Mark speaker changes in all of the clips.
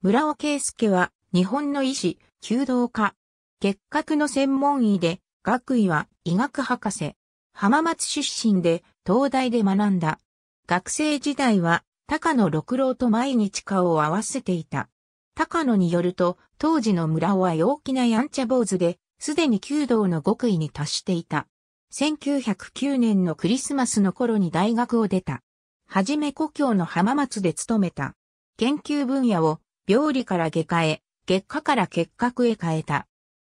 Speaker 1: 村尾圭介は日本の医師、弓道家。結核の専門医で、学位は医学博士。浜松出身で、東大で学んだ。学生時代は、高野六郎と毎日顔を合わせていた。高野によると、当時の村尾は陽気なやんちゃ坊主で、すでに弓道の極意に達していた。1909年のクリスマスの頃に大学を出た。はじめ故郷の浜松で勤めた。研究分野を病理から外科へ、月下から結核へ変えた。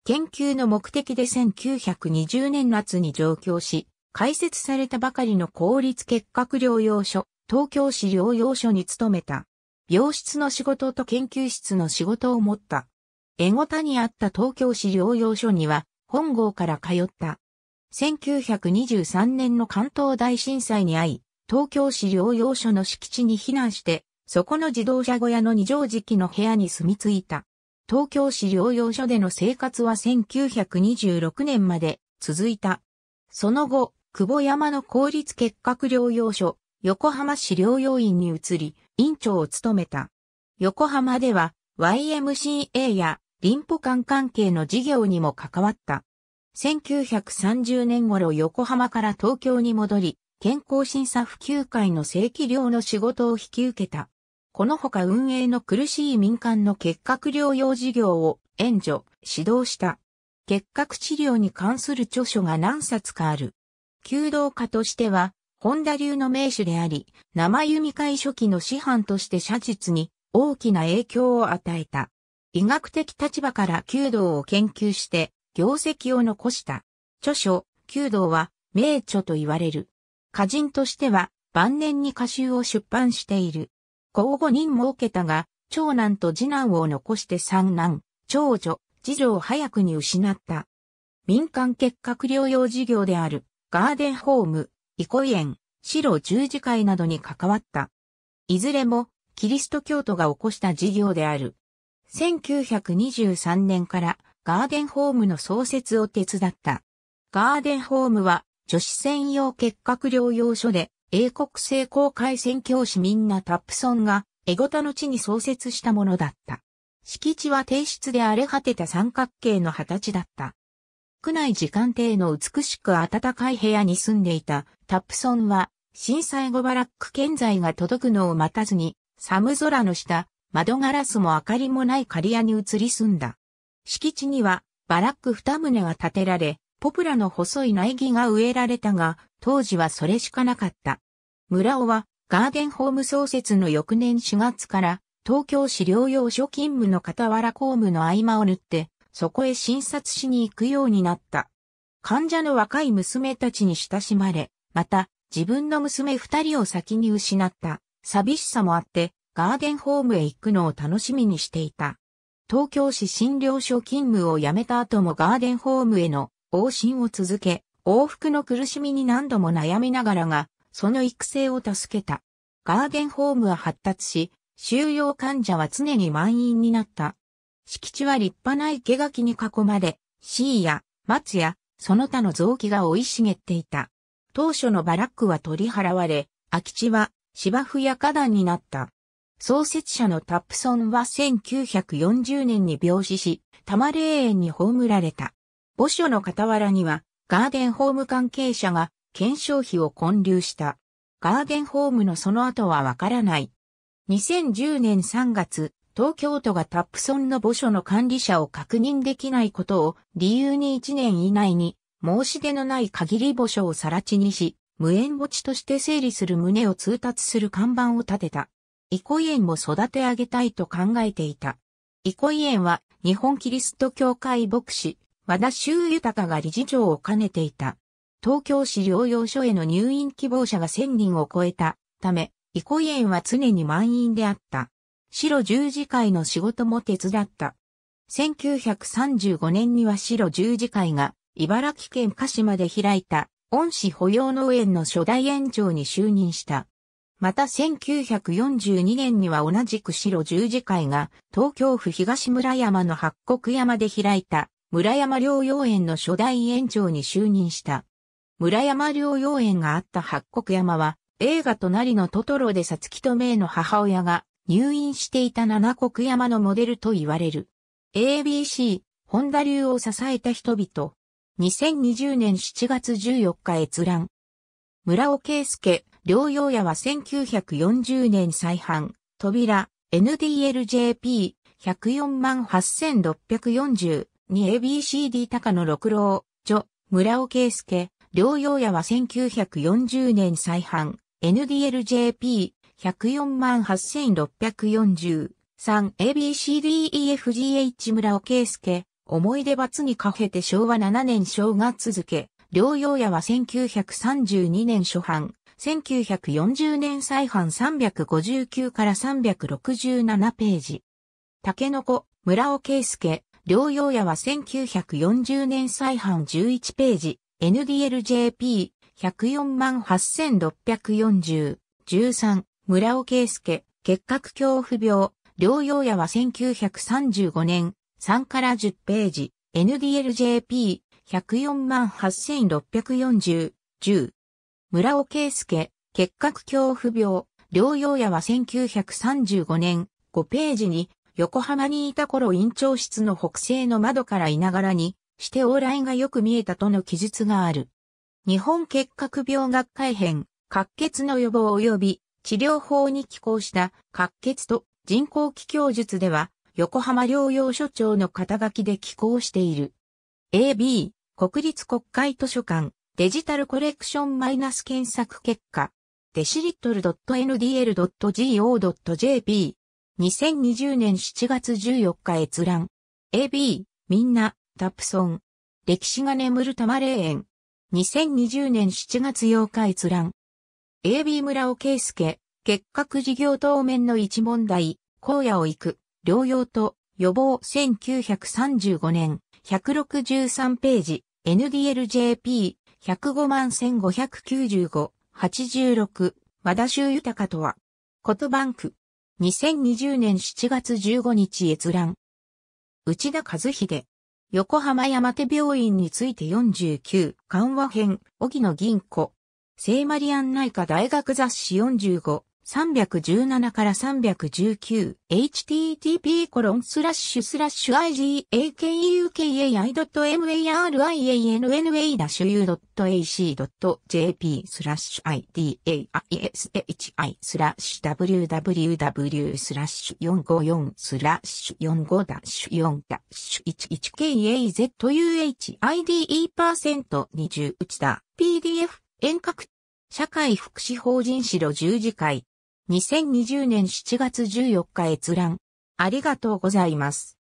Speaker 1: 研究の目的で1920年夏に上京し、開設されたばかりの公立結核療養所、東京市療養所に勤めた。病室の仕事と研究室の仕事を持った。江ゴタにあった東京市療養所には、本郷から通った。1923年の関東大震災に遭い、東京市療養所の敷地に避難して、そこの自動車小屋の二畳敷の部屋に住み着いた。東京市療養所での生活は1926年まで続いた。その後、久保山の公立結核療養所、横浜市療養院に移り、院長を務めた。横浜では YMCA や林保管関係の事業にも関わった。1930年頃横浜から東京に戻り、健康審査普及会の正規量の仕事を引き受けた。このほか運営の苦しい民間の結核療養事業を援助、指導した。結核治療に関する著書が何冊かある。弓道家としては、本田流の名手であり、生弓会初期の師範として写実に大きな影響を与えた。医学的立場から弓道を研究して、業績を残した。著書、弓道は、名著と言われる。歌人としては、晩年に歌集を出版している。交互5人設けたが、長男と次男を残して三男、長女、次女を早くに失った。民間結核療養事業である、ガーデンホーム、憩園、白十字会などに関わった。いずれも、キリスト教徒が起こした事業である。1923年からガーデンホームの創設を手伝った。ガーデンホームは女子専用結核療養所で英国聖公会宣教師みんなタップソンが、エゴタの地に創設したものだった。敷地は低質で荒れ果てた三角形の形だった。区内時間定の美しく暖かい部屋に住んでいたタップソンは、震災後バラック建材が届くのを待たずに、寒空の下、窓ガラスも明かりもない刈屋に移り住んだ。敷地には、バラック二棟が建てられ、ポプラの細い苗木が植えられたが、当時はそれしかなかった。村尾はガーデンホーム創設の翌年4月から東京市療養所勤務の傍ら公務の合間を縫って、そこへ診察しに行くようになった。患者の若い娘たちに親しまれ、また自分の娘二人を先に失った寂しさもあって、ガーデンホームへ行くのを楽しみにしていた。東京市診療所勤務を辞めた後もガーデンホームへの往診を続け、往復の苦しみに何度も悩みながらが、その育成を助けた。ガーゲンホームは発達し、収容患者は常に満員になった。敷地は立派な生垣に囲まれ、シーや松やその他の雑器が生い茂っていた。当初のバラックは取り払われ、空き地は芝生や花壇になった。創設者のタップソンは1940年に病死し、多摩霊園に葬られた。墓所の傍らにはガーデンホーム関係者が検証費を混流した。ガーデンホームのその後はわからない。2010年3月、東京都がタップソンの墓所の管理者を確認できないことを理由に1年以内に申し出のない限り墓所をさら地にし、無縁墓地として整理する旨を通達する看板を立てた。イイコエンも育て上げたいと考えていた。イイコエンは日本キリスト教会牧師、和田修豊が理事長を兼ねていた。東京市療養所への入院希望者が1000人を超えたため、憩園は常に満員であった。白十字会の仕事も手伝った。1935年には白十字会が茨城県鹿島で開いた恩師保養農園の初代園長に就任した。また1942年には同じく白十字会が東京府東村山の八国山で開いた村山療養園の初代園長に就任した。村山療養園があった八国山は、映画隣のトトロでさつきとめいの母親が入院していた七国山のモデルと言われる。ABC、本田流を支えた人々。2020年7月14日閲覧。村尾圭介、療養屋は1940年再販、扉、NDLJP、104万8640、2ABCD 高野六郎、著、村尾圭介、療養屋は1940年再販、NDLJP、1048640、3ABCDEFGH 村尾圭介、思い出罰にかけて昭和7年正月付、療養屋は1932年初版、1940年再版359から367ページ。竹の子、村尾圭介、療養屋は1940年再版11ページ、NDLJP、104 8640、13、村尾圭介、結核恐怖病、療養屋は1935年、3から10ページ、NDLJP、104 8640、10、村尾圭介、結核恐怖病、療養屋は1935年、5ページに横浜にいた頃院長室の北西の窓からいながらに、して往来がよく見えたとの記述がある。日本結核病学会編、滑血の予防及び治療法に寄稿した滑血と人工気境術では、横浜療養所長の肩書きで寄稿している。AB、国立国会図書館、デジタルコレクションマイナス検索結果、デシリットル .ndl.go.jp、2020年7月14日閲覧。AB、みんな、タプソン。歴史が眠る玉霊園。2020年7月8日閲覧。AB 村尾圭介、結核事業当面の一問題、荒野を行く、療養と予防1935年、163ページ、NDLJP、105万1595、86、和田修豊とは、ことバンク。2020年7月15日閲覧。内田和秀。横浜山手病院について49緩和編、荻野銀子。聖マリアン内科大学雑誌45。317から 319http コロンスラッシュスラッシュ igakui.marianna-u.ac.jp k スラッシュ idaishi スラッシュ www スラッシュ454スラッシュ45ダッシュ4ダッシュ 11kazuhide%20 打ちだ PDF 遠隔社会福祉法人白十字会2020年7月14日閲覧。ありがとうございます。